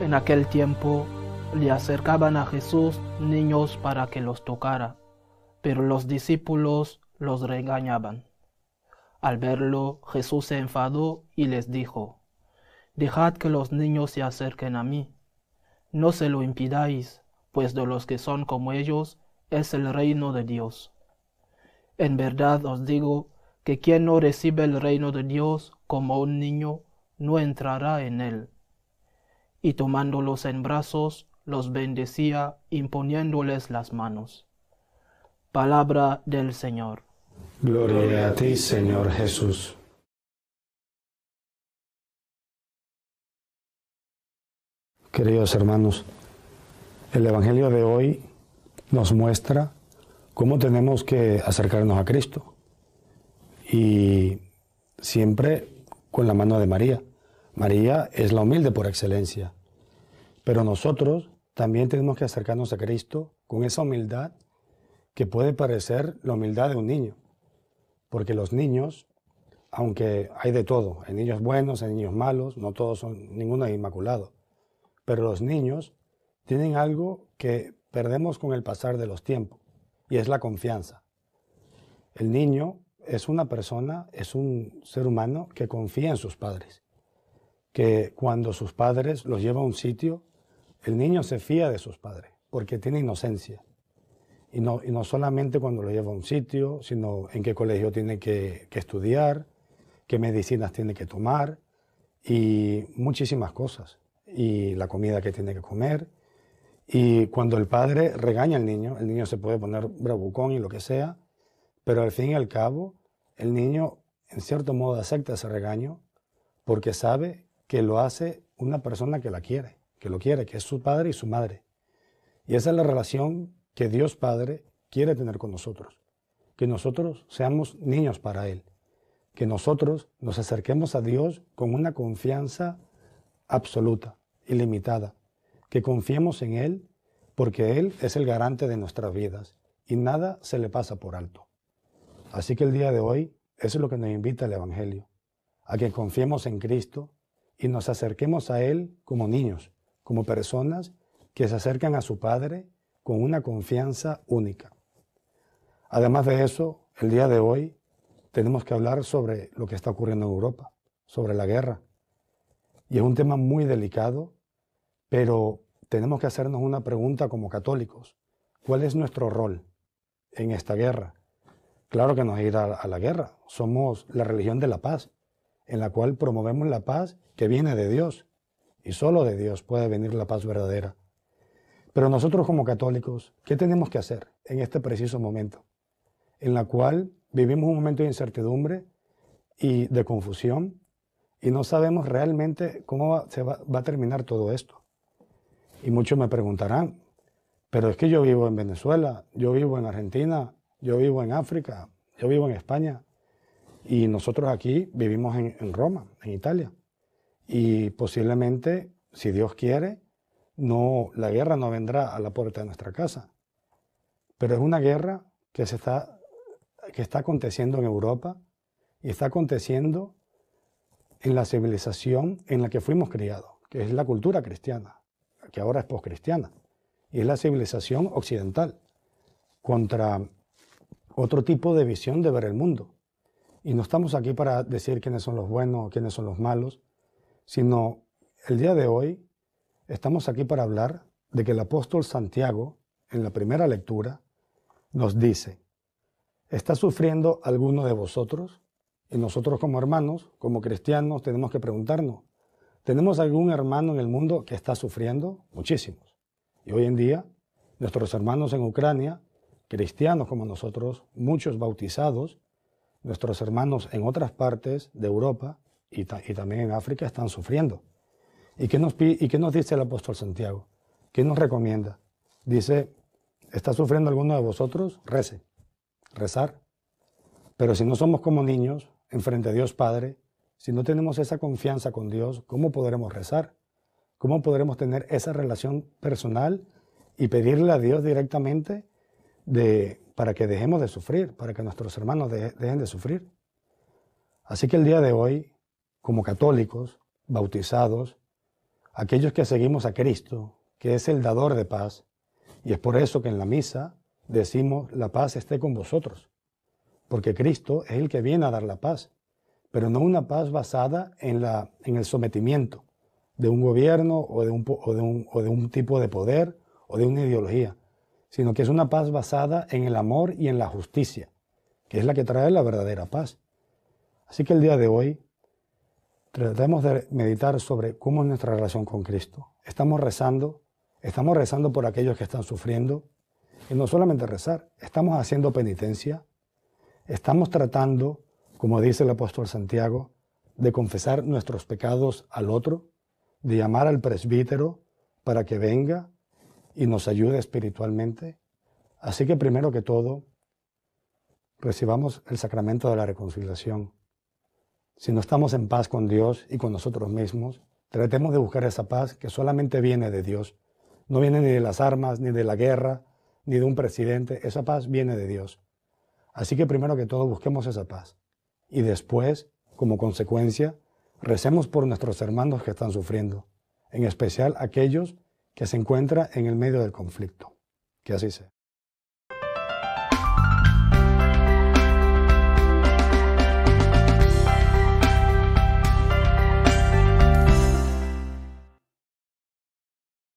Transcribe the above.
En aquel tiempo le acercaban a Jesús niños para que los tocara, pero los discípulos los regañaban. Al verlo, Jesús se enfadó y les dijo, Dejad que los niños se acerquen a mí. No se lo impidáis, pues de los que son como ellos es el reino de Dios. En verdad os digo que quien no recibe el reino de Dios como un niño, no entrará en él y tomándolos en brazos, los bendecía imponiéndoles las manos. Palabra del Señor. Gloria a ti, Señor Jesús. Queridos hermanos, el Evangelio de hoy nos muestra cómo tenemos que acercarnos a Cristo y siempre con la mano de María. María es la humilde por excelencia. Pero nosotros también tenemos que acercarnos a Cristo con esa humildad que puede parecer la humildad de un niño. Porque los niños, aunque hay de todo, hay niños buenos, hay niños malos, no todos son, ninguno es inmaculado. Pero los niños tienen algo que perdemos con el pasar de los tiempos, y es la confianza. El niño es una persona, es un ser humano que confía en sus padres que cuando sus padres los llevan a un sitio, el niño se fía de sus padres, porque tiene inocencia. Y no, no solamente cuando lo lleva a un sitio, sino en qué colegio tiene que, que estudiar, qué medicinas tiene que tomar y muchísimas cosas. Y la comida que tiene que comer. Y cuando el padre regaña al niño, el niño se puede poner bravucón y lo que sea, pero al fin y al cabo, el niño en cierto modo acepta ese regaño porque sabe que lo hace una persona que la quiere, que lo quiere, que es su padre y su madre. Y esa es la relación que Dios Padre quiere tener con nosotros. Que nosotros seamos niños para Él. Que nosotros nos acerquemos a Dios con una confianza absoluta, ilimitada. Que confiemos en Él porque Él es el garante de nuestras vidas y nada se le pasa por alto. Así que el día de hoy, eso es lo que nos invita el Evangelio, a que confiemos en Cristo, y nos acerquemos a Él como niños, como personas que se acercan a su Padre con una confianza única. Además de eso, el día de hoy tenemos que hablar sobre lo que está ocurriendo en Europa, sobre la guerra. Y es un tema muy delicado, pero tenemos que hacernos una pregunta como católicos. ¿Cuál es nuestro rol en esta guerra? Claro que no nos ir a la guerra. Somos la religión de la paz en la cual promovemos la paz que viene de Dios. Y solo de Dios puede venir la paz verdadera. Pero nosotros como católicos, ¿qué tenemos que hacer en este preciso momento? En la cual vivimos un momento de incertidumbre y de confusión y no sabemos realmente cómo se va a terminar todo esto. Y muchos me preguntarán, pero es que yo vivo en Venezuela, yo vivo en Argentina, yo vivo en África, yo vivo en España. Y nosotros aquí vivimos en, Roma, en Italia. Y posiblemente, si Dios quiere, no, la guerra no vendrá a la puerta de nuestra casa. Pero es una guerra que, se está, que está aconteciendo en Europa y está aconteciendo en la civilización en la que fuimos criados, que es la cultura cristiana, que ahora es poscristiana, y es la civilización occidental, contra otro tipo de visión de ver el mundo. Y no estamos aquí para decir quiénes son los buenos o quiénes son los malos, sino el día de hoy estamos aquí para hablar de que el apóstol Santiago, en la primera lectura, nos dice, ¿está sufriendo alguno de vosotros? Y nosotros como hermanos, como cristianos, tenemos que preguntarnos, ¿tenemos algún hermano en el mundo que está sufriendo? Muchísimos. Y hoy en día, nuestros hermanos en Ucrania, cristianos como nosotros, muchos bautizados, nuestros hermanos en otras partes de Europa y, también en África están sufriendo. ¿Y qué, nos ¿Y qué nos dice el apóstol Santiago? ¿Qué nos recomienda? Dice, ¿está sufriendo alguno de vosotros? Rece, rezar. Pero si no somos como niños, enfrente a Dios Padre, si no tenemos esa confianza con Dios, ¿cómo podremos rezar? ¿Cómo podremos tener esa relación personal y pedirle a Dios directamente de para que dejemos de sufrir, para que nuestros hermanos dejen de sufrir. Así que el día de hoy, como católicos, bautizados, aquellos que seguimos a Cristo, que es el dador de paz, y es por eso que en la misa decimos, la paz esté con vosotros, porque Cristo es el que viene a dar la paz, pero no una paz basada en, la, en el sometimiento de un gobierno o de un tipo de poder o de una ideología, sino que es una paz basada en el amor y en la justicia, que es la que trae la verdadera paz. Así que el día de hoy tratemos de meditar sobre cómo es nuestra relación con Cristo. Estamos rezando, estamos rezando por aquellos que están sufriendo, y no solamente rezar, estamos haciendo penitencia, estamos tratando, como dice el apóstol Santiago, de confesar nuestros pecados al otro, de llamar al presbítero para que venga y nos ayude espiritualmente. Así que primero que todo, recibamos el sacramento de la reconciliación. Si no estamos en paz con Dios y con nosotros mismos, tratemos de buscar esa paz que solamente viene de Dios. No viene ni de las armas, ni de la guerra, ni de un presidente. Esa paz viene de Dios. Así que primero que todo busquemos esa paz. Y después, como consecuencia, recemos por nuestros hermanos que están sufriendo, en especial aquellos que se encuentra en el medio del conflicto. Que así sea.